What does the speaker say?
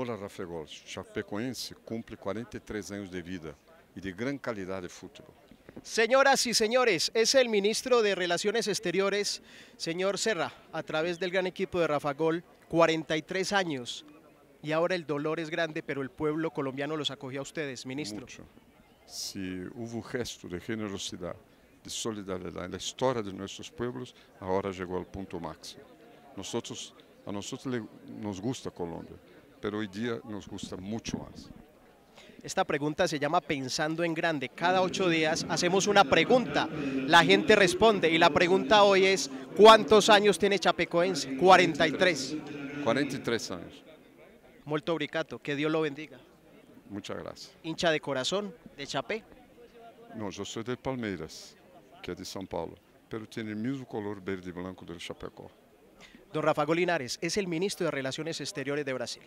Hola Rafa Gol, Chapecoense cumple 43 años de vida y e de gran calidad de fútbol Señoras y señores, es el ministro de Relaciones Exteriores, señor Serra, a través del gran equipo de Rafa Gol, 43 años. Y ahora el dolor es grande, pero el pueblo colombiano los acogió a ustedes, ministro. Si hubo gesto de generosidad, de solidaridad en la historia de nuestros pueblos, ahora llegó al punto máximo. Nosotros, a nosotros nos gusta Colombia pero hoy día nos gusta mucho más. Esta pregunta se llama Pensando en Grande. Cada ocho días hacemos una pregunta, la gente responde y la pregunta hoy es ¿cuántos años tiene Chapecoense? 43. 43 años. Molto obrigado, que Dios lo bendiga. Muchas gracias. ¿Hincha de corazón de Chapé? No, yo soy de Palmeiras, que es de São Paulo, pero tiene el mismo color verde y blanco del Chapecoense. Don Rafa Golinares es el ministro de Relaciones Exteriores de Brasil.